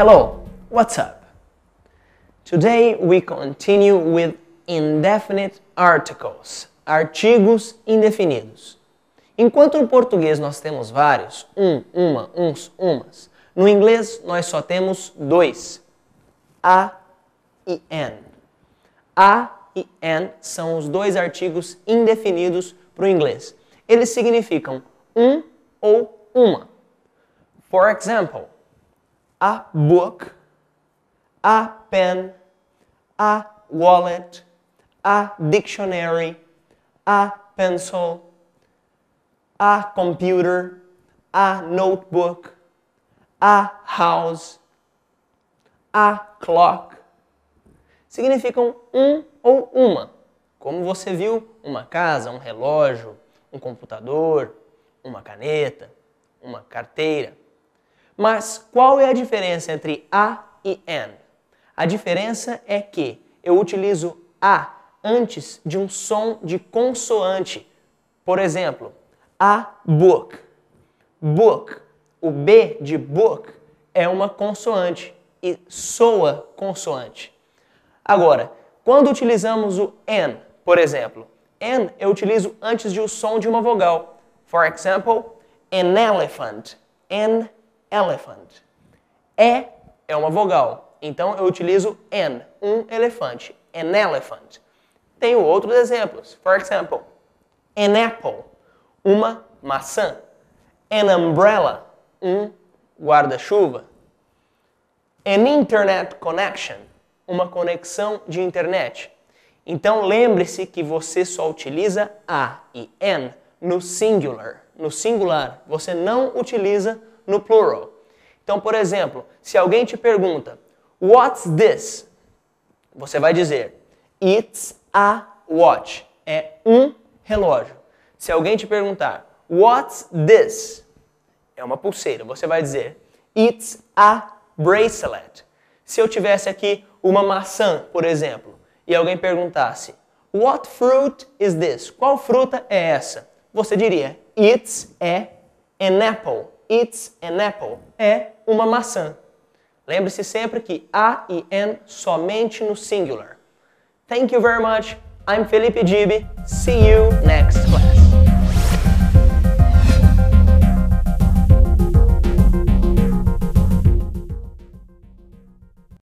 Hello, what's up? Today we continue with indefinite articles, artigos indefinidos. Enquanto no português nós temos vários, um, uma, uns, umas, no inglês nós só temos dois, a e an. A e an são os dois artigos indefinidos para o inglês. Eles significam um ou uma. For example, a book, a pen, a wallet, a dictionary, a pencil, a computer, a notebook, a house, a clock. Significam um ou uma. Como você viu, uma casa, um relógio, um computador, uma caneta, uma carteira. Mas qual é a diferença entre a e n? A diferença é que eu utilizo a antes de um som de consoante. Por exemplo, a book. Book. O B de book é uma consoante e soa consoante. Agora, quando utilizamos o n, por exemplo, n eu utilizo antes de o um som de uma vogal. For example, an elephant. An elephant. E é uma vogal, então eu utilizo an, um elefante, an elephant. Tenho outros exemplos, for example, an apple, uma maçã, an umbrella, um guarda-chuva, an internet connection, uma conexão de internet. Então lembre-se que você só utiliza a e n no singular. No singular, você não utiliza no plural. Então, por exemplo, se alguém te pergunta, What's this? Você vai dizer, It's a watch. É um relógio. Se alguém te perguntar, What's this? É uma pulseira. Você vai dizer, It's a bracelet. Se eu tivesse aqui uma maçã, por exemplo, e alguém perguntasse, What fruit is this? Qual fruta é essa? Você diria, It's a, an apple. It's an apple. É uma maçã. Lembre-se sempre que A e N somente no singular. Thank you very much. I'm Felipe Dibi. See you next